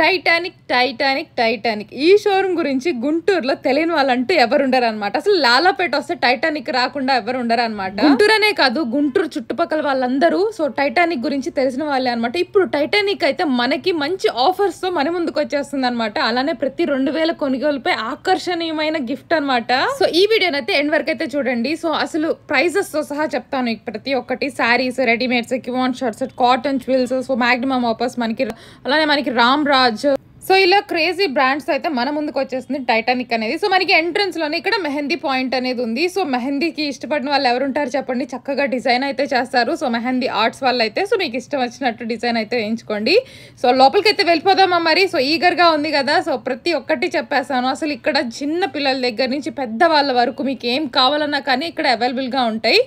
Titanic Titanic Titanic ఈ showroom గురించి గుంటూరులో తెలియని వాళ్ళంటూ ఎవరు ఉండరు అనమాట అసలు లాలాపేట వస్తే టైటానిక్ రాకుండా ఎవరు ఉండరు అనమాట గుంటూరు అనే కాదు గుంటూరు చుట్టుపక్కల వాళ్ళందరూ సో టైటానిక్ గురించి తెలిసిన వాళ్ళే అనమాట ఇప్పుడు టైటానిక్ అయితే మనకి మంచి ఆఫర్స్ తో మన ముందుకు వచ్చేస్తుంది అనమాట అలానే ప్రతి రెండు వేల కొనుగోలుపై ఆకర్షణీయమైన గిఫ్ట్ అనమాట సో ఈ వీడియోని అయితే ఎండ్ వరకు అయితే చూడండి సో అసలు ప్రైజెస్ తో సహా చెప్తాను ప్రతి ఒక్కటి శారీస్ రెడీమేడ్స్ కివాన్ షర్ట్స్ కాటన్ జ్యువెల్స్ సో మాగ్నమమ్ ఆఫర్స్ మనకి అలానే మనకి రామ్ రాజ్ నటరాజ్ సో ఇలా క్రేజీ బ్రాండ్స్ అయితే మన ముందుకు వచ్చేస్తుంది టైటానిక్ అనేది సో మనకి ఎంట్రన్స్లోనే ఇక్కడ మెహందీ పాయింట్ అనేది ఉంది సో మెహందీకి ఇష్టపడిన వాళ్ళు ఎవరుంటారు చెప్పండి చక్కగా డిజైన్ అయితే చేస్తారు సో మెహందీ ఆర్ట్స్ వాళ్ళు అయితే సో మీకు ఇష్టం వచ్చినట్టు డిజైన్ అయితే ఎంచుకోండి సో లోపలికి అయితే వెళ్ళిపోదామా మరి సో ఈగర్గా ఉంది కదా సో ప్రతి ఒక్కటి చెప్పేసాను అసలు ఇక్కడ చిన్న పిల్లల దగ్గర నుంచి పెద్ద వాళ్ళ వరకు మీకు ఏం కావాలన్నా కానీ ఇక్కడ అవైలబుల్గా ఉంటాయి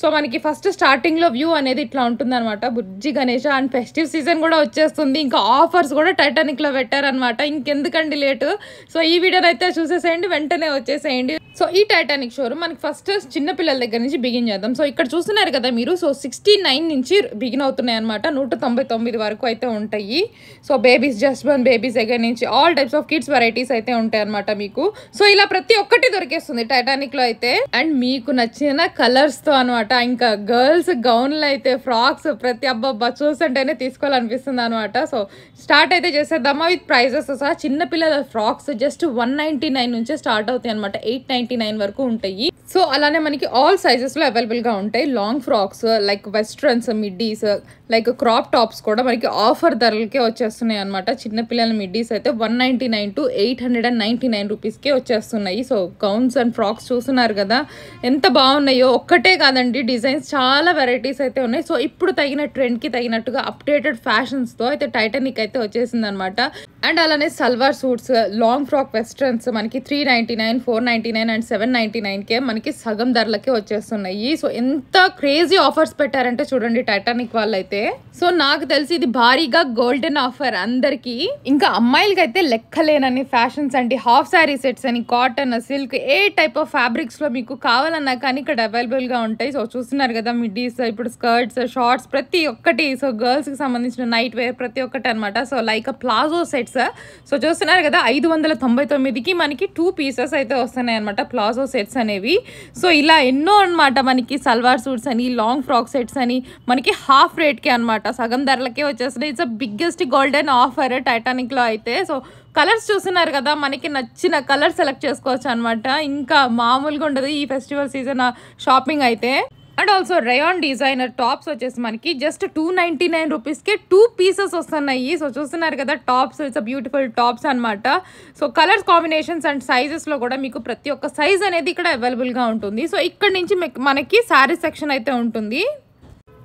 సో మనకి ఫస్ట్ స్టార్టింగ్లో వ్యూ అనేది ఇట్లా ఉంటుందన్నమాట బుజ్జి గణేష అండ్ ఫెస్టివ్ సీజన్ కూడా వచ్చేస్తుంది ఇంకా ఆఫర్స్ కూడా టైటానిక్లో పెట్టారనమాట ఇంకెందుకండి లేటు సో ఈ వీడియోనైతే చూసేసేయండి వెంటనే వచ్చేసేయండి సో ఈ టైటానిక్ షోరూమ్ మనకి ఫస్ట్ చిన్నపిల్లల దగ్గర నుంచి బిగిన్ చేద్దాం సో ఇక్కడ చూస్తున్నారు కదా మీరు సో సిక్స్టీ నైన్ నుంచి బిగిన్ అవుతున్నాయి అనమాట నూట తొంభై తొమ్మిది వరకు అయితే ఉంటాయి so babies just one babies దగ్గర నుంచి all types of kids varieties అయితే ఉంటాయి అనమాట మీకు సో ఇలా ప్రతి ఒక్కటి దొరికేస్తుంది టైటానిక్లో అయితే అండ్ మీకు నచ్చిన కలర్స్తో అనమాట ఇంకా గర్ల్స్ గౌన్లు అయితే ఫ్రాక్స్ ప్రతి అబ్బాబ్బా చూసంటేనే తీసుకోవాలనిపిస్తుంది అనమాట సో స్టార్ట్ అయితే చేసేద్దామా విత్ ప్రైజెస్ సహా చిన్నపిల్లల frocks just one ninety nine నుంచే స్టార్ట్ అవుతాయి అనమాట ఎయిట్ నైన్టీ నైన్ వరకు ఉంటాయి సో అలానే మనకి ఆల్ సైజెస్లో అవైలబుల్గా ఉంటాయి long frocks like westerns middies like crop tops కూడా మనకి ఆఫర్ ధరలకే వచ్చేస్తున్నాయి అనమాట చిన్నపిల్లల మిడ్డీస్ అయితే one ninety nine to eight hundred and ninety nine రూపీస్కే వచ్చేస్తున్నాయి సో గౌన్స్ అండ్ ఫ్రాక్స్ చూస్తున్నారు కదా ఎంత బాగున్నాయో ఒక్కటే కాదండి డిజైన్స్ చాలా వెరైటీస్ అయితే ఉన్నాయి సో ఇప్పుడు తగిన ట్రెండ్కి తగినట్టుగా అప్డేటెడ్ ఫ్యాషన్స్తో అయితే టైటానిక్ అయితే వచ్చేసింది అనమాట అండ్ అలానే salwar suits long frock westerns మనకి three ninety nine four ninety nine and seven ninety నైన్కే మనకి సగం ధరలకే వచ్చేస్తున్నాయి సో ఎంత క్రేజీ ఆఫర్స్ పెట్టారంటే చూడండి టైటానిక్ వాళ్ళైతే సో నాకు తెలిసి ఇది భారీగా గోల్డెన్ ఆఫర్ అందరికి ఇంకా అయితే లెక్కలేనని ఫ్యాషన్స్ అండి హాఫ్ శారీ సెట్స్ అని కాటన్ సిల్క్ ఏ టైప్ ఆఫ్ ఫ్యాబ్రిక్స్ లో మీకు కావాలన్నా కానీ ఇక్కడ అవైలబుల్ గా ఉంటాయి సో చూస్తున్నారు కదా మిడ్డీస్ ఇప్పుడు స్కర్ట్స్ షార్ట్స్ ప్రతి ఒక్కటి సో గర్ల్స్ కి సంబంధించిన నైట్ వేర్ ప్రతి ఒక్కటి అనమాట so like palazzo sets so చూస్తున్నారు కదా ఐదు వందల తొంభై తొమ్మిదికి మనకి టూ పీసెస్ అయితే వస్తున్నాయి అనమాట ప్లాజో సెట్స్ అనేవి సో ఇలా ఎన్నో అనమాట మనకి సల్వార్ సూట్స్ అని లాంగ్ ఫ్రాక్ సెట్స్ అని మనకి హాఫ్ రేట్కే అనమాట సగం ధరలకే వచ్చేస్తుంది ఇట్స్ బిగ్గెస్ట్ గోల్డెన్ ఆఫర్ టైటానిక్లో అయితే సో కలర్స్ చూస్తున్నారు కదా మనకి నచ్చిన కలర్ సెలెక్ట్ చేసుకోవచ్చు అనమాట ఇంకా మామూలుగా ఉండదు ఈ ఫెస్టివల్ సీజన్ షాపింగ్ అయితే and also rayon designer tops వచ్చేసి మనకి జస్ట్ టూ నైంటీ నైన్ రూపీస్కే టూ పీసెస్ వస్తున్నాయి సో చూస్తున్నారు కదా టాప్స్ ఇట్స్ బ్యూటిఫుల్ టాప్స్ అనమాట సో కలర్స్ కాంబినేషన్స్ అండ్ సైజెస్లో కూడా మీకు ప్రతి ఒక్క సైజ్ అనేది ఇక్కడ అవైలబుల్గా ఉంటుంది సో ఇక్కడ నుంచి మనకి శారీ సెక్షన్ అయితే ఉంటుంది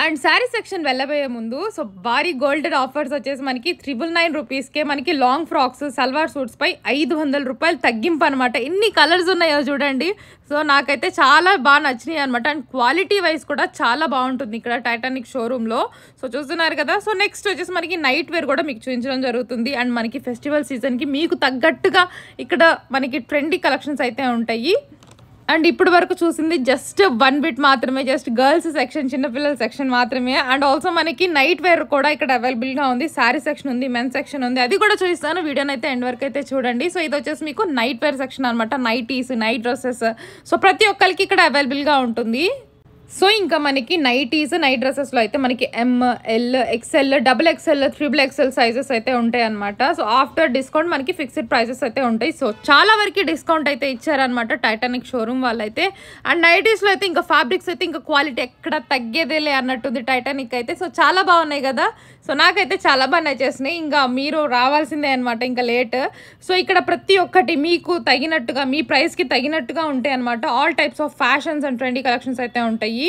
అండ్ శారీ సెక్షన్ వెళ్ళబోయే ముందు సో భారీ గోల్డెడ్ ఆఫర్స్ వచ్చేసి మనకి త్రిబుల్ నైన్ రూపీస్కే మనకి లాంగ్ ఫ్రాక్స్ సల్వార్ సూట్స్పై ఐదు వందల రూపాయలు తగ్గింపు అనమాట ఎన్ని కలర్స్ ఉన్నాయో చూడండి సో నాకైతే చాలా బాగా నచ్చినాయి అనమాట అండ్ క్వాలిటీ వైజ్ కూడా చాలా బాగుంటుంది ఇక్కడ టైటానిక్ షోరూంలో సో చూస్తున్నారు కదా సో నెక్స్ట్ వచ్చేసి మనకి నైట్ వేర్ కూడా మీకు చూపించడం జరుగుతుంది అండ్ మనకి ఫెస్టివల్ సీజన్కి మీకు తగ్గట్టుగా ఇక్కడ మనకి ట్రెండీ కలెక్షన్స్ అయితే ఉంటాయి అండ్ ఇప్పటి వరకు చూసింది జస్ట్ వన్ బిట్ మాత్రమే జస్ట్ గర్ల్స్ సెక్షన్ చిన్నపిల్లల సెక్షన్ మాత్రమే అండ్ ఆల్సో మనకి నైట్ వేర్ కూడా ఇక్కడ అవైలబుల్గా ఉంది శారీ సెక్షన్ ఉంది మెన్ సెక్షన్ ఉంది అది కూడా చూపిస్తాను వీడియోని అయితే ఎండ్ వరకు అయితే చూడండి సో ఇది వచ్చేసి మీకు నైట్ వేర్ సెక్షన్ అనమాట నైటీస్ నైట్ డ్రెస్సెస్ సో ప్రతి ఒక్కరికి ఇక్కడ అవైలబుల్గా ఉంటుంది సో ఇంకా మనకి నైటీస్ నైట్ డ్రెస్సెస్లో అయితే మనకి M L XL double XL triple XL sizes అయితే ఉంటాయి అనమాట సో ఆఫ్టర్ డిస్కౌంట్ మనకి ఫిక్స్డ్ ప్రైసెస్ అయితే ఉంటాయి సో చాలా వరకు డిస్కౌంట్ అయితే ఇచ్చారనమాట టైటానిక్ షోరూమ్ అయితే అండ్ నైటీస్లో అయితే ఇంకా ఫ్యాబ్రిక్స్ అయితే ఇంకా క్వాలిటీ ఎక్కడ తగ్గేదేలే అన్నట్టుంది టైటానిక్ అయితే సో చాలా బాగున్నాయి కదా సో నాకైతే చాలా బాగా నచ్చేసినాయి ఇంకా మీరు రావాల్సిందే అనమాట ఇంకా లేట్ సో ఇక్కడ ప్రతి ఒక్కటి మీకు తగినట్టుగా మీ ప్రైస్కి తగినట్టుగా ఉంటాయి అనమాట all types of fashions and trendy collections అయితే ఉంటాయి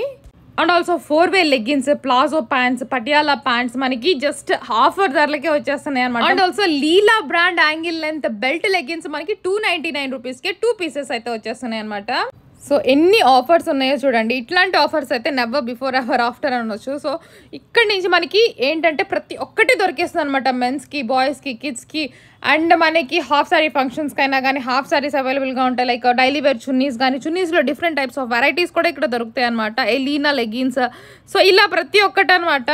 and also four way leggings palazzo pants Patiala pants మనకి జస్ట్ ఆఫర్ ధరలకే వచ్చేస్తున్నాయి అనమాట and also Leela brand angle length belt leggings మనకి టూ నైన్టీ నైన్ రూపీస్కే టూ పీసెస్ అయితే వచ్చేస్తున్నాయి అనమాట సో ఎన్ని ఆఫర్స్ ఉన్నాయో చూడండి ఇట్లాంటి ఆఫర్స్ అయితే నెవ్వ బిఫోర్ అవర్ ఆఫ్టర్ అనొచ్చు సో ఇక్కడి నుంచి మనకి ఏంటంటే ప్రతి ఒక్కటి దొరికేస్తుంది అనమాట మెన్స్కి బాయ్స్కి కిడ్స్కి అండ్ మనకి హాఫ్ సారీ అయినా కానీ హాఫ్ సారీస్ అవైలబుల్గా ఉంటాయి లైక్ డైలీ వేర్ చున్నీస్ కానీ చున్నీస్లో డిఫరెంట్ టైప్స్ ఆఫ్ వెరైటీస్ కూడా ఇక్కడ దొరుకుతాయి అనమాట ఎలీనా లెగ్గిన్స్ సో ఇలా ప్రతి ఒక్కటి అనమాట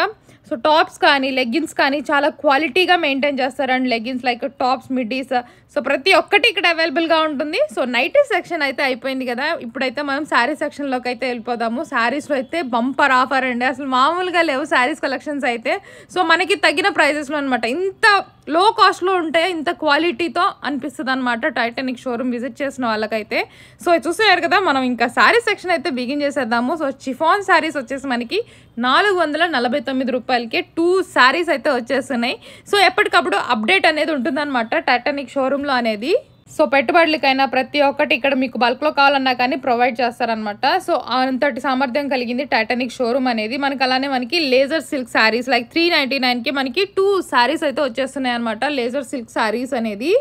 సో టాప్స్ కానీ లెగ్గిన్స్ కానీ చాలా క్వాలిటీగా మెయింటైన్ చేస్తారు and leggings like tops middies so ప్రతి ఒక్కటి ఇక్కడ అవైలబుల్గా ఉంటుంది సో నైటీ సెక్షన్ అయితే అయిపోయింది కదా ఇప్పుడైతే మనం శారీ సెక్షన్లోకి అయితే వెళ్ళిపోదాము శారీస్లో అయితే బంపర్ ఆఫర్ అండి అసలు మామూలుగా లేవు శారీస్ కలెక్షన్స్ అయితే సో మనకి తగిన ప్రైజెస్లో అనమాట ఇంత లో కాస్ట్లో ఉంటే ఇంత క్వాలిటీతో అనిపిస్తుంది అనమాట టైటానిక్ షోరూమ్ విజిట్ చేసిన వాళ్ళకైతే సో చూసేవారు కదా మనం ఇంకా శారీ సెక్షన్ అయితే బిగిన్ చేసేద్దాము సో చిఫాన్ శారీస్ వచ్చేసి మనకి నాలుగు వందల నలభై తొమ్మిది రూపాయలకి టూ శారీస్ అయితే వచ్చేస్తున్నాయి సో ఎప్పటికప్పుడు అప్డేట్ అనేది ఉంటుందన్నమాట టైటానిక్ షోరూమ్ టైంలో అనేది సో పెట్టుబడులకైనా ప్రతి ఒక్కటి ఇక్కడ మీకు బల్క్లో కావాలన్నా కానీ ప్రొవైడ్ చేస్తారనమాట సో అంతటి సామర్థ్యం కలిగింది టైటానిక్ షోరూమ్ అనేది మనకి అలానే మనకి laser silk sarees like three ninety మనకి టూ శారీస్ అయితే వచ్చేస్తున్నాయి అనమాట లేజర్ సిల్క్ శారీస్ అనేది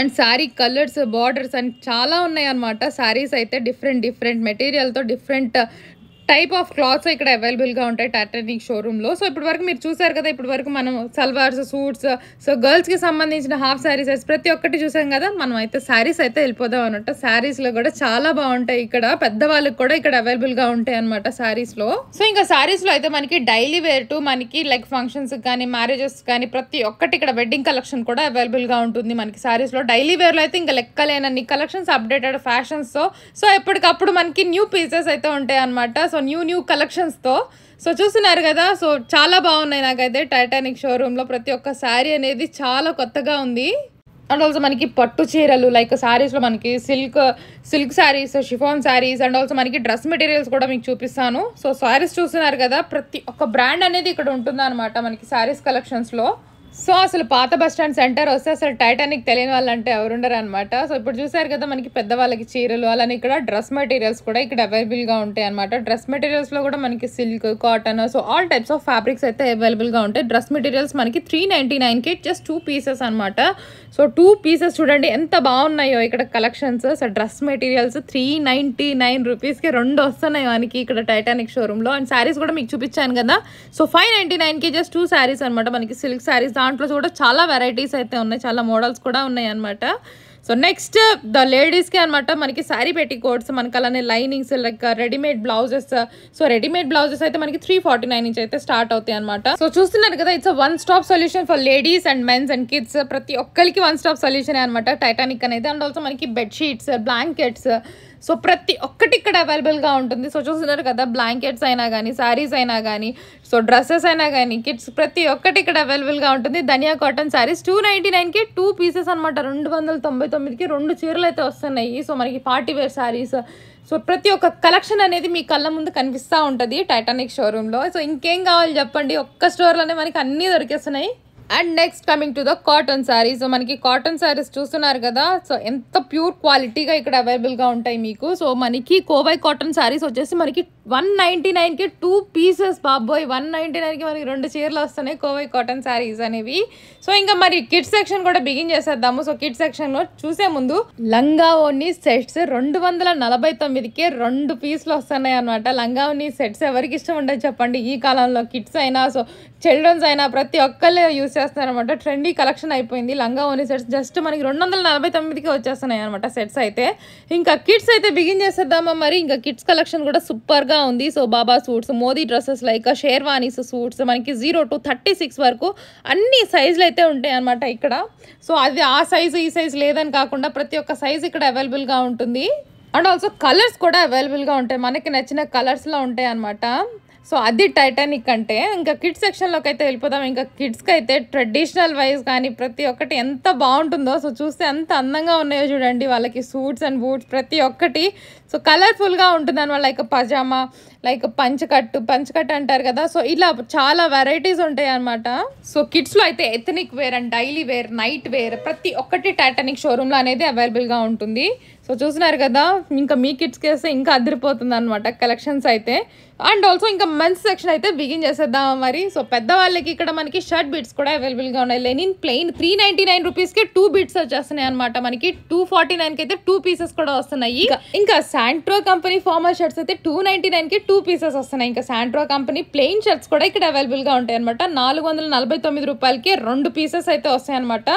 and saree colours borders and చాలా ఉన్నాయి అనమాట శారీస్ అయితే డిఫరెంట్ డిఫరెంట్ మెటీరియల్తో డిఫరెంట్ టైప్ ఆఫ్ క్లాత్స్ ఇక్కడ అవైలబుల్గా ఉంటాయి టాటానిక్ షోరూంలో సో ఇప్పటి వరకు మీరు చూసారు కదా ఇప్పటి వరకు మనం సల్వార్స్ సూట్స్ సో గర్ల్స్కి సంబంధించిన హాఫ్ శారీస్ అయితే ప్రతి ఒక్కటి చూసాం కదా మనం అయితే శారీస్ అయితే వెళ్ళిపోదాం అనమాట శారీస్లో కూడా చాలా బాగుంటాయి ఇక్కడ పెద్దవాళ్ళకి కూడా ఇక్కడ అవైలబుల్గా ఉంటాయి అనమాట శారీస్లో సో ఇంకా శారీస్లో అయితే మనకి డైలీ వేర్ టు మనకి లైక్ ఫంక్షన్స్ కానీ మ్యారేజెస్ కానీ ప్రతి ఒక్కటి ఇక్కడ వెడ్డింగ్ కలెక్షన్ కూడా అవైలబుల్గా ఉంటుంది మనకి శారీస్లో డైలీ వేర్లో అయితే ఇంకా లెక్కలేనన్ని కలెక్షన్స్ అప్డేటెడ్ ఫ్యాషన్స్తో సో ఎప్పటికప్పుడు మనకి న్యూ పీసెస్ అయితే ఉంటాయి అనమాట సో న్యూ న్యూ కలెక్షన్స్తో సో చూస్తున్నారు కదా సో చాలా బాగున్నాయి నాకైతే టైటానిక్ షోరూంలో ప్రతి ఒక్క శారీ అనేది చాలా కొత్తగా ఉంది అండ్ ఆల్సో మనకి పట్టు చీరలు లైక్ శారీస్లో మనకి silk silk sarees chiffon sarees and also మనకి డ్రెస్ మెటీరియల్స్ కూడా మీకు చూపిస్తాను సో శారీస్ చూస్తున్నారు కదా ప్రతి ఒక్క బ్రాండ్ అనేది ఇక్కడ ఉంటుందన్నమాట మనకి శారీస్ కలెక్షన్స్లో సో అసలు పాత బస్ స్టాండ్ సెంటర్ వస్తే అసలు టైటానిక్ తెలియని వాళ్ళంటే ఎవరుండరు అనమాట సో ఇప్పుడు చూసారు కదా మనకి పెద్దవాళ్ళకి చీరలు అలానే ఇక్కడ డ్రెస్ మెటీరియల్స్ కూడా ఇక్కడ అవైలబుల్గా ఉంటాయి అనమాట డ్రెస్ మెటీరియల్స్లో కూడా మనకి silk cotton so all types of fabrics అయితే అవైలబుల్గా ఉంటాయి డ్రెస్ మెటీరియల్స్ మనకి త్రీ నైంటీ నైన్కి జస్ట్ టూ పీసెస్ అనమాట సో టూ పీసెస్ చూడండి ఎంత బాగున్నాయో ఇక్కడ collections so dress materials three ninety nine రూపీస్కి రెండు వస్తున్నాయి మనకి ఇక్కడ టైటానిక్ షోరూంలో అండ్ శారీస్ కూడా మీకు చూపించాను కదా సో ఫైవ్ నైంటీ నైన్కి జస్ట్ టూ శారీస్ అనమాట మనకి సిల్క్ శారీస్ దాంట్లో కూడా చాలా వెరైటీస్ అయితే ఉన్నాయి చాలా మోడల్స్ కూడా ఉన్నాయి అనమాట సో నెక్స్ట్ ద లేడీస్కి అనమాట మనకి శారీ పెట్టికోట్స్ మనకి అలానే linings like readymade blouses so readymade blouses అయితే మనకి త్రీ ఫార్టీ నైన్ నుంచి అయితే స్టార్ట్ అవుతాయి అనమాట సో చూస్తున్నారు కదా it's one stop solution for ladies and mens and kids ప్రతి ఒక్కరికి వన్ స్టాప్ సొల్యూషన్ అనమాట టైటానిక్ అనేది అండ్ ఆల్సో మనకి బెడ్షీట్స్ బ్లాంకెట్స్ సో ప్రతి ఒక్కటి ఇక్కడ అవైలబుల్గా ఉంటుంది సో చూస్తున్నారు కదా బ్లాంకెట్స్ అయినా కానీ శారీస్ అయినా కానీ సో డ్రెస్సెస్ అయినా కానీ కిట్స్ ప్రతి ఒక్కటి ఇక్కడ అవైలబుల్గా ఉంటుంది Dhaniya cotton saris two ninety నైన్కి టూ పీసెస్ అనమాట రెండు వందల తొంభై తొమ్మిదికి రెండు చీరలు అయితే వస్తున్నాయి సో మనకి పార్టీ వేర్ శారీస్ సో ప్రతి ఒక్క కలెక్షన్ అనేది మీ కళ్ళ ముందు కనిపిస్తూ ఉంటుంది టైటానిక్ షోరూంలో సో ఇంకేం కావాలి చెప్పండి ఒక్క స్టోర్లోనే మనకి అన్నీ దొరికేస్తున్నాయి and next coming to the cotton sari so మనకి కాటన్ శారీస్ చూస్తున్నారు కదా సో ఎంత ప్యూర్ క్వాలిటీగా ఇక్కడ అవైలబుల్గా ఉంటాయి మీకు సో మనకి కోవై కాటన్ శారీస్ వచ్చేసి మనకి వన్ నైంటీ నైన్కి టూ పీసెస్ బాబోయ్ వన్ నైంటీ నైన్కి మనకి రెండు చీరలు వస్తున్నాయి కోవై కాటన్ శారీస్ అనేవి సో ఇంకా మరి కిడ్స్ సెక్షన్ కూడా బిగిన్ చేసేద్దాము సో కిడ్స్ సెక్షన్లో చూసే ముందు లంగా ఓని సెట్స్ రెండు వందల నలభై తొమ్మిదికి రెండు పీస్లు వస్తున్నాయి అనమాట లంగా ఓని సెట్స్ ఎవరికి ఇష్టం ఉండదు చెప్పండి ఈ కాలంలో కిడ్స్ అయినా సో చిల్డ్రన్స్ అయినా ప్రతి ఒక్కళ్ళే యూస్ అనమాట ట్రెండీ కలెక్షన్ అయిపోయింది లంగా ఓని సెట్స్ జస్ట్ మనకి రెండు వందల నలభై తొమ్మిదికి వచ్చేస్తున్నాయి అనమాట సెట్స్ అయితే ఇంకా కిడ్స్ అయితే బిగిన్ చేసేద్దామా మరి ఇంకా కిడ్స్ కలెక్షన్ కూడా సూపర్గా ఉంది so baba suits Modi dresses like sherwanis suits మనకి జీరో టు థర్టీ సిక్స్ వరకు అన్ని సైజులు అయితే ఉంటాయి అనమాట ఇక్కడ సో అది ఆ సైజు ఈ సైజు లేదని కాకుండా ప్రతి ఒక్క సైజు ఇక్కడ అవైలబుల్గా ఉంటుంది అండ్ ఆల్సో కలర్స్ కూడా అవైలబుల్గా ఉంటాయి మనకి నచ్చిన కలర్స్లో ఉంటాయి అనమాట సో అది టైటానిక్ అంటే ఇంకా కిడ్స్ సెక్షన్లోకి అయితే వెళ్ళిపోతాం ఇంకా కిడ్స్కి అయితే ట్రెడిషనల్ వైజ్ కానీ ప్రతి ఒక్కటి ఎంత బాగుంటుందో సో చూస్తే ఎంత అందంగా ఉన్నాయో చూడండి వాళ్ళకి సూట్స్ అండ్ బూట్స్ ప్రతి ఒక్కటి సో కలర్ఫుల్గా ఉంటుంది అనమాట లైక్ పజామా లైక్ పంచకట్టు పంచకట్టు అంటారు కదా సో ఇలా చాలా వెరైటీస్ ఉంటాయి అనమాట సో కిడ్స్లో అయితే ethnic wear and daily wear night wear ప్రతి ఒక్కటి టైటానిక్ షోరూమ్లో అనేది అవైలబుల్గా ఉంటుంది సో చూసినారు కదా ఇంకా మీ కిడ్స్కి వేస్తే ఇంకా అదిరిపోతుంది అనమాట కలెక్షన్స్ అయితే అండ్ ఆల్సో ఇంకా మంచి సెక్షన్ అయితే బిగిన్ చేసేద్దాం మరి సో పెద్దవాళ్ళకి ఇక్కడ మనకి షర్ట్ బీట్స్ కూడా అవైలబుల్గా ఉన్నాయి linen plain three ninety nine రూపీస్కి టూ బీట్స్ వచ్చేస్తున్నాయి అనమాట మనకి టూ ఫార్టీ నైన్కి అయితే టూ పీసెస్ కూడా వస్తున్నాయి ఇంకా శాంట్రో కంపెనీ ఫార్మల్ షర్ట్స్ అయితే టూ నైన్టీ నైన్కి టూ పీసెస్ వస్తున్నాయి ఇంకా శాంట్రో కంపెనీ ప్లెయిన్ షర్ట్స్ కూడా ఇక్కడ అవైలబుల్గా ఉంటాయి అనమాట నాలుగు వందల నలభై తొమ్మిది రూపాయలకి రెండు పీసెస్ అయితే వస్తాయి అనమాట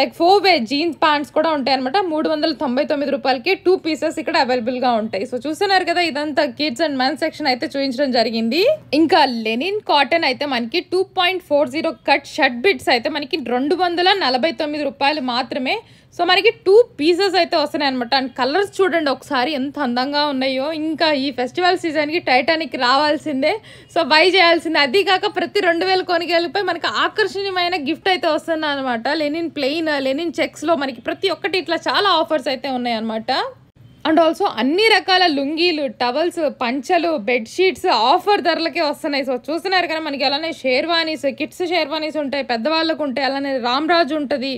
like four way jeans pants కూడా ఉంటాయి అనమాట మూడు వందల తొంభై తొమ్మిది రూపాయలకి టూ పీసెస్ ఇక్కడ అవైలబుల్గా ఉంటాయి సో చూస్తున్నారు కదా ఇదంతా కిడ్స్ అండ్ మెన్స్ సెక్షన్ అయితే చూ చూపించడం జరిగింది ఇంకా లెనిన్ కాటన్ అయితే మనకి two point four zero cut shirt bits అయితే మనకి రెండు వందల నలభై తొమ్మిది రూపాయలు మాత్రమే సో మనకి టూ పీసెస్ అయితే వస్తున్నాయి అనమాట అండ్ కలర్స్ చూడండి ఒకసారి ఎంత అందంగా ఉన్నాయో ఇంకా ఈ ఫెస్టివల్ సీజన్కి టైటానిక్ రావాల్సిందే సో బై చేయాల్సిందే అది కాక ప్రతి రెండు వేలు కొనుగోలుపై మనకి ఆకర్షణీయమైన గిఫ్ట్ అయితే వస్తుంది అనమాట లెనిన్ ప్లెయిన్ లెనిన్ చెక్స్లో మనకి ప్రతి ఒక్కటి ఇట్లా చాలా ఆఫర్స్ అయితే అనమాట అండ్ ఆల్సో అన్ని రకాల లుంగీలు టవల్స్ పంచలు బెడ్షీట్స్ ఆఫర్ ధరలకే వస్తున్నాయి సో చూస్తున్నారు కదా మనకి అలానే షేర్వానీస్ కిడ్స్ షేర్వానీస్ ఉంటాయి పెద్దవాళ్ళకు ఉంటాయి అలానే రామ్రాజ్ ఉంటుంది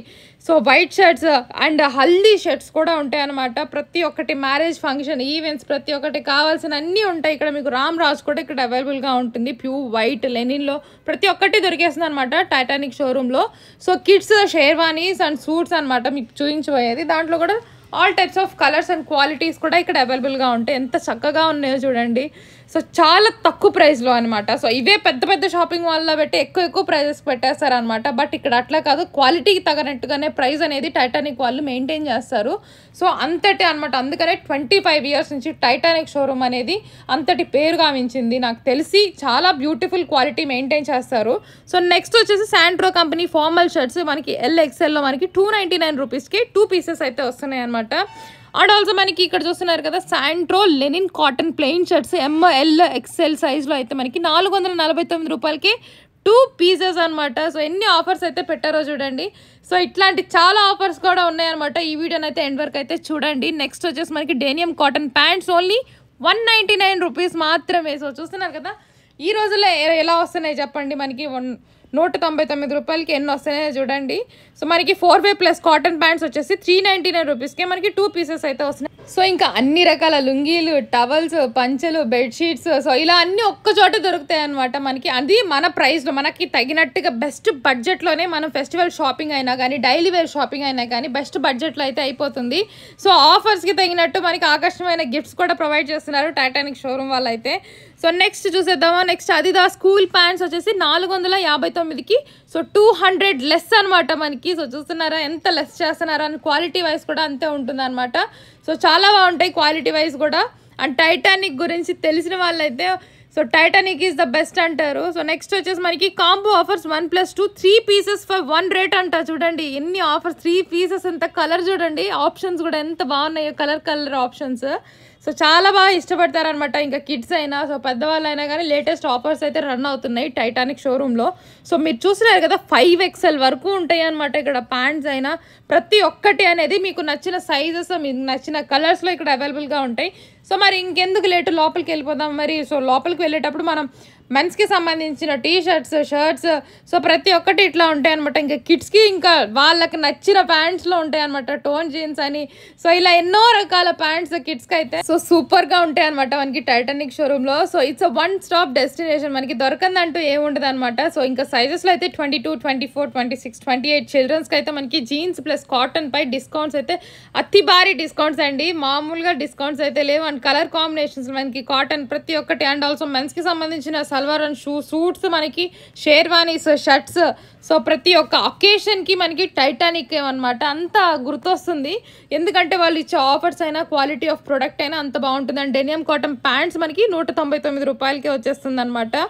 so white shirts and Haldi shirts కూడా ఉంటాయి అనమాట ప్రతి ఒక్కటి మ్యారేజ్ ఫంక్షన్ ఈవెంట్స్ ప్రతి ఒక్కటి కావాల్సిన అన్నీ ఉంటాయి ఇక్కడ మీకు రామ్ రాజ్ కూడా ఇక్కడ అవైలబుల్గా ఉంటుంది ప్యూ వైట్ లెనిన్లో ప్రతి ఒక్కటి దొరికేస్తుంది అనమాట టైటానిక్ షోరూంలో so kids sherwanis and suits అనమాట మీకు చూపించబోయేది దాంట్లో కూడా all types of colours and qualities కూడా ఇక్కడ అవైలబుల్గా ఉంటాయి ఎంత చక్కగా ఉన్నాయో చూడండి సో చాలా తక్కువ ప్రైస్లో అనమాట సో ఇవే పెద్ద పెద్ద షాపింగ్ మాల్లో పెట్టి ఎక్కువ ఎక్కువ ప్రైజెస్ పెట్టేస్తారు అనమాట బట్ ఇక్కడ అట్లా కాదు క్వాలిటీకి తగినట్టుగానే ప్రైస్ అనేది టైటానిక్ వాళ్ళు మెయింటైన్ చేస్తారు సో అంతటి అనమాట అందుకనే ట్వంటీ ఫైవ్ ఇయర్స్ నుంచి టైటానిక్ షోరూమ్ అనేది అంతటి పేరు గావించింది నాకు తెలిసి చాలా బ్యూటిఫుల్ క్వాలిటీ మెయింటైన్ చేస్తారు సో నెక్స్ట్ వచ్చేసి శాండ్రో కంపెనీ ఫార్మల్ షర్ట్స్ మనకి ఎల్ ఎక్స్ఎల్లో మనకి టూ నైంటీ నైన్ రూపీస్కి టూ పీసెస్ అయితే వస్తున్నాయి అనమాట అండ్ ఆల్సో మనకి ఇక్కడ చూస్తున్నారు కదా Santro linen cotton plain shirts M L XL సైజ్లో అయితే మనకి నాలుగు వందల నలభై తొమ్మిది రూపాయలకి టూ పీసెస్ అనమాట సో ఎన్ని ఆఫర్స్ అయితే పెట్టారో చూడండి సో ఇట్లాంటి చాలా ఆఫర్స్ కూడా ఉన్నాయన్నమాట ఈ వీడియోని అయితే ఎండ్ వరకు అయితే చూడండి నెక్స్ట్ వచ్చేసి మనకి denim cotton pants only one ninety nine rupees మాత్రమే సో చూస్తున్నారు కదా ఈ రోజుల్లో ఎలా వస్తున్నాయి చెప్పండి మనకి వన్ నూట తొంభై తొమ్మిది రూపాయలకి ఎన్ని వస్తాయో చూడండి సో మనకి four way plus cotton pants వచ్చేసి త్రీ నైంటీ నైన్ రూపీస్కి మనకి టూ పీసెస్ అయితే వస్తున్నాయి సో ఇంకా అన్ని రకాల లుంగీలు టవల్స్ పంచలు బెడ్షీట్స్ సో ఇలా అన్ని ఒక్క చోట దొరుకుతాయి అనమాట మనకి అది మన ప్రైస్లో మనకి తగినట్టుగా బెస్ట్ బడ్జెట్లోనే మనం ఫెస్టివల్ షాపింగ్ అయినా కానీ డైలీ వేర్ షాపింగ్ అయినా కానీ బెస్ట్ బడ్జెట్లో అయితే అయిపోతుంది సో ఆఫర్స్కి తగినట్టు మనకి ఆకర్షణమైన గిఫ్ట్స్ కూడా ప్రొవైడ్ చేస్తున్నారు టైటానిక్ షోరూమ్ వాళ్ళు అయితే సో నెక్స్ట్ చూసేద్దామా నెక్స్ట్ అది దా స్కూల్ ప్యాంట్స్ వచ్చేసి నాలుగు వందల యాభై తొమ్మిదికి సో టూ హండ్రెడ్ లెస్ అనమాట మనకి సో చూస్తున్నారా ఎంత లెస్ చేస్తున్నారా అని క్వాలిటీ వైజ్ కూడా అంతే ఉంటుంది అనమాట సో చాలా బాగుంటాయి క్వాలిటీ వైజ్ కూడా అండ్ టైటానిక్ గురించి తెలిసిన వాళ్ళైతే so Titanic is the best అంటారు సో నెక్స్ట్ వచ్చేసి మనకి combo offers one plus two three pieces for one rate అంట చూడండి ఎన్ని ఆఫర్స్ త్రీ పీసెస్ ఎంత కలర్ చూడండి ఆప్షన్స్ కూడా ఎంత బాగున్నాయో కలర్ కలర్ ఆప్షన్స్ సో చాలా బాగా ఇష్టపడతారనమాట ఇంకా కిడ్స్ అయినా సో పెద్దవాళ్ళు అయినా కానీ లేటెస్ట్ ఆఫర్స్ అయితే రన్ అవుతున్నాయి టైటానిక్ షోరూంలో సో మీరు చూసినారు కదా ఫైవ్ ఎక్సెల్ వరకు ఉంటాయి అనమాట ఇక్కడ ప్యాంట్స్ అయినా ప్రతి ఒక్కటి అనేది మీకు నచ్చిన సైజెస్ మీకు నచ్చిన కలర్స్లో ఇక్కడ అవైలబుల్గా ఉంటాయి సో మరి ఇంకెందుకు లేటు లోపలికి వెళ్ళిపోదాం మరి సో లోపలికి వెళ్ళేటప్పుడు మనం మెన్స్కి సంబంధించిన టీ షర్ట్స్ షర్ట్స్ సో ప్రతి ఒక్కటి ఇట్లా ఉంటాయి అనమాట ఇంకా కిడ్స్కి ఇంకా వాళ్ళకి నచ్చిన ప్యాంట్స్లో ఉంటాయి అనమాట టోన్ జీన్స్ అని సో ఇలా ఎన్నో రకాల ప్యాంట్స్ కిడ్స్కి అయితే సో సూపర్గా ఉంటాయి అనమాట మనకి టైటానిక్ షోరూంలో so it's uh one stop destination మనకి దొరకందంటూ ఏముండదు అనమాట సో ఇంకా సైజెస్లో అయితే twenty two twenty four twenty six twenty eight చిల్డ్రన్స్కి అయితే మనకి జీన్స్ ప్లస్ కాటన్ పై డిస్కౌంట్స్ అయితే అతి భారీ డిస్కౌంట్స్ అండి మామూలుగా డిస్కౌంట్స్ అయితే లేవు అండ్ కలర్ కాంబినేషన్స్ మనకి కాటన్ ప్రతి ఒక్కటి అండ్ ఆల్సో మెన్స్కి సంబంధించిన సల్వార్ అండ్ షూ సూట్స్ మనకి షేర్వానీస్ షర్ట్స్ సో ప్రతి ఒక్క అకేషన్కి మనకి టైటానిక్ అనమాట అంత గుర్తొస్తుంది ఎందుకంటే వాళ్ళు ఇచ్చే ఆఫర్స్ అయినా క్వాలిటీ ఆఫ్ ప్రొడక్ట్ అయినా అంత బాగుంటుంది అండ్ డెనియం కాటన్ ప్యాంట్స్ మనకి నూట తొంభై తొమ్మిది వచ్చేస్తుంది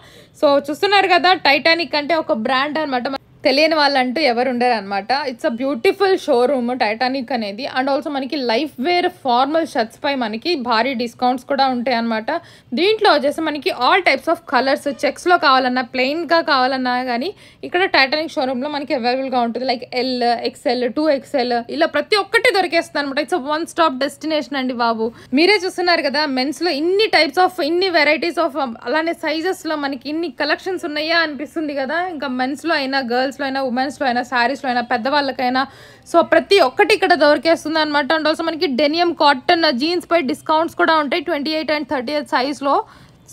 సో చూస్తున్నారు కదా టైటానిక్ అంటే ఒక బ్రాండ్ అనమాట తెలియని వాళ్ళంటూ ఎవరు ఉండరు అనమాట it's uh beautiful showroom Titanic అనేది అండ్ ఆల్సో మనకి లైఫ్ వేర్ ఫార్మల్ షర్ట్స్ పై మనకి భారీ డిస్కౌంట్స్ కూడా ఉంటాయి అనమాట దీంట్లో వచ్చేసి మనకి ఆల్ టైప్స్ ఆఫ్ కలర్స్ చెక్స్లో కావాలన్నా ప్లెయిన్గా కావాలన్నా కానీ ఇక్కడ టైటానిక్ షోరూమ్లో మనకి అవైలబుల్గా ఉంటుంది like L XL two XL ఇలా ప్రతి ఒక్కటి దొరికేస్తుంది అనమాట ఇట్స్ వన్ స్టాప్ డెస్టినేషన్ అండి బాబు మీరే చూస్తున్నారు కదా మెన్స్లో ఇన్ని టైప్స్ ఆఫ్ ఇన్ని వెరైటీస్ ఆఫ్ అలానే సైజెస్లో మనకి ఇన్ని కలెక్షన్స్ ఉన్నాయా అనిపిస్తుంది కదా ఇంకా మెన్స్లో అయినా గర్ల్స్ గర్ల్స్లో అయినా ఉమెన్స్లో అయినా శారీస్లో అయినా పెద్దవాళ్ళకైనా సో ప్రతి ఒక్కటి ఇక్కడ దొరికేస్తుంది అనమాట అండ్ ఆల్సో మనకి డెనియం కాటన్ జీన్స్ పై డిస్కౌంట్స్ కూడా ఉంటాయి twenty eight and thirty eight సైజ్లో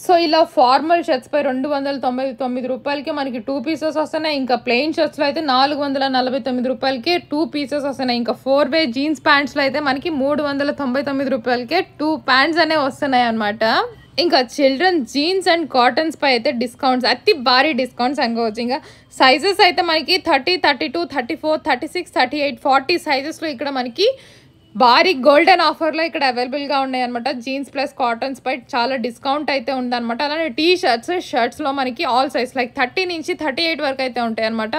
సో ఇలా ఫార్మల్ షర్ట్స్ పై రెండు వందల తొంభై తొమ్మిది రూపాయలకి మనకి టూ పీసెస్ వస్తున్నాయి ఇంకా ప్లెయిన్ షర్ట్స్లో అయితే నాలుగు వందల నలభై తొమ్మిది రూపాయలకి టూ పీసెస్ వస్తున్నాయి ఇంకా ఫోర్ వే జీన్స్ ప్యాంట్స్లో అయితే మనకి మూడు వందల తొంభై తొమ్మిది రూపాయలకే టూ ప్యాంట్స్ అనే వస్తున్నాయి అనమాట ఇంకా చిల్డ్రన్ జీన్స్ అండ్ కాటన్స్ పై అయితే డిస్కౌంట్స్ అతి భారీ డిస్కౌంట్స్ అనుకోవచ్చు ఇంకా సైజెస్ అయితే మనకి thirty thirty two thirty four thirty six thirty eight forty సైజెస్లో ఇక్కడ మనకి భారీ గోల్డెన్ ఆఫర్లో ఇక్కడ అవైలబుల్గా ఉన్నాయన్నమాట జీన్స్ ప్లస్ కాటన్స్ పై చాలా డిస్కౌంట్ అయితే ఉందన్నమాట అలానే టీ షర్ట్స్ షర్ట్స్లో మనకి ఆల్ సైజ్ లైక్ థర్టీ నుంచి థర్టీ ఎయిట్ వరకు అయితే ఉంటాయి అనమాట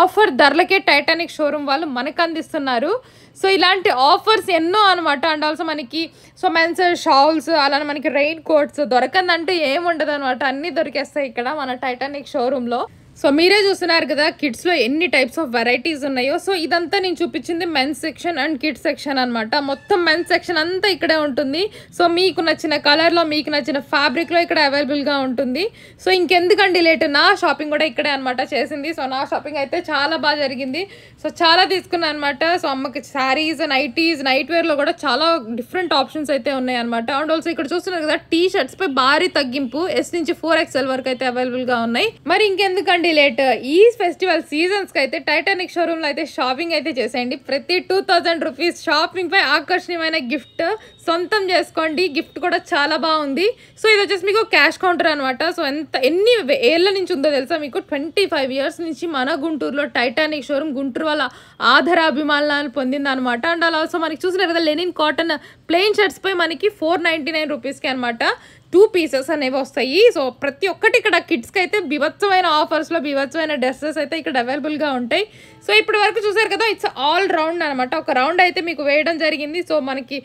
ఆఫర్ ధరలకే టైటానిక్ షోరూమ్ వాళ్ళు మనకు అందిస్తున్నారు సో ఇలాంటి ఆఫర్స్ ఎన్నో అనమాట అండ్ ఆల్సో మనకి సో మెన్స్ షాల్స్ అలానే మనకి రెయిన్ కోట్స్ దొరకదంటే ఏముండదు అనమాట అన్నీ దొరికేస్తాయి ఇక్కడ మన టైటానిక్ షోరూంలో సో మీరే చూస్తున్నారు కదా కిడ్స్లో ఎన్ని టైప్స్ ఆఫ్ వెరైటీస్ ఉన్నాయో సో ఇదంతా నేను చూపించింది mens section and kids section అనమాట మొత్తం మెన్స్ సెక్షన్ అంతా ఇక్కడే ఉంటుంది సో మీకు నచ్చిన కలర్లో మీకు నచ్చిన ఫ్యాబ్రిక్లో ఇక్కడ అవైలబుల్గా ఉంటుంది సో ఇంకెందుకండి లేట్ నా షాపింగ్ కూడా ఇక్కడే అనమాట చేసింది సో నా షాపింగ్ అయితే చాలా బాగా జరిగింది సో చాలా తీసుకున్నాను అనమాట సో అమ్మకి శారీస్ నైటీస్ నైట్ వేర్లో కూడా చాలా డిఫరెంట్ ఆప్షన్స్ అయితే ఉన్నాయి అనమాట అండ్ ఆల్సో ఇక్కడ చూస్తున్నారు కదా టీ షర్ట్స్పై భారీ తగ్గింపు ఎస్ నుంచి ఫోర్ ఎక్స్ఎల్ వరకు అయితే అవైలబుల్గా ఉన్నాయి మరి ఇంకెందుకండి లేట్ ఈ ఫెస్టివల్ సీజన్స్కి అయితే టైటానిక్ షోరూమ్లో అయితే షాపింగ్ అయితే చేసేయండి ప్రతి టూ థౌజండ్ రూపీస్ షాపింగ్పై ఆకర్షణీయమైన గిఫ్ట్ సొంతం చేసుకోండి గిఫ్ట్ కూడా చాలా బాగుంది సో ఇది వచ్చేసి మీకు క్యాష్ కౌంటర్ అనమాట సో ఎంత ఎన్ని ఏళ్ళ నుంచి ఉందో తెలుసా మీకు ట్వంటీ ఫైవ్ ఇయర్స్ నుంచి మన గుంటూరులో టైటానిక్ షోరూమ్ గుంటూరు వాళ్ళ ఆధార అభిమానాలు పొందింది అనమాట అండ్ అలా ఆల్సో మనకి చూసిన కదా లెనిన్ కాటన్ ప్లెయిన్ షర్ట్స్పై మనకి ఫోర్ నైంటీ నైన్ రూపీస్కి అనమాట టూ పీసెస్ అనేవి వస్తాయి సో ప్రతి ఒక్కటి ఇక్కడ కిడ్స్కి అయితే బీభత్సమైన ఆఫర్స్లో బీభత్సమైన డ్రెస్సెస్ అయితే ఇక్కడ అవైలబుల్గా ఉంటాయి సో ఇప్పటి వరకు చూసారు కదా ఇట్స్ ఆల్ రౌండ్ అనమాట ఒక రౌండ్ అయితే మీకు వేయడం జరిగింది సో మనకి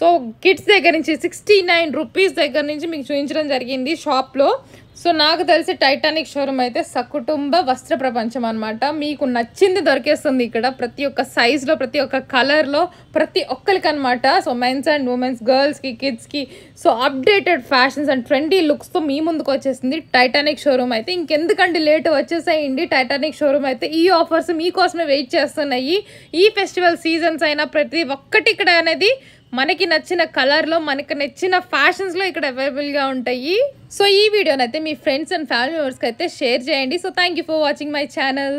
సో కిడ్స్ దగ్గర నుంచి సిక్స్టీ నైన్ రూపీస్ దగ్గర నుంచి మీకు చూపించడం జరిగింది షాప్లో సో నాకు తెలిసి టైటానిక్ షోరూమ్ అయితే సకుటుంబ వస్త్ర ప్రపంచం అనమాట మీకు నచ్చింది దొరికేస్తుంది ఇక్కడ ప్రతి ఒక్క సైజులో ప్రతి ఒక్క కలర్లో ప్రతి ఒక్కరికి అనమాట సో మెన్స్ అండ్ ఉమెన్స్ గర్ల్స్కి కిడ్స్కి so updated fashions and trendy లుక్స్తో మీ ముందుకు వచ్చేసింది టైటానిక్ షోరూమ్ అయితే ఇంకెందుకండి లేట్ వచ్చేసేయండి టైటానిక్ షోరూమ్ అయితే ఈ ఆఫర్స్ మీకోసమే వెయిట్ చేస్తున్నాయి ఈ ఫెస్టివల్ సీజన్స్ అయినా ప్రతి ఒక్కటి ఇక్కడ అనేది మనకి నచ్చిన కలర్లో మనకి నచ్చిన ఫ్యాషన్స్లో ఇక్కడ అవైలబుల్గా ఉంటాయి సో ఈ వీడియోనైతే మీ ఫ్రెండ్స్ అండ్ ఫ్యామిలీ మెంబర్స్కి అయితే షేర్ చేయండి so thank for watching my channel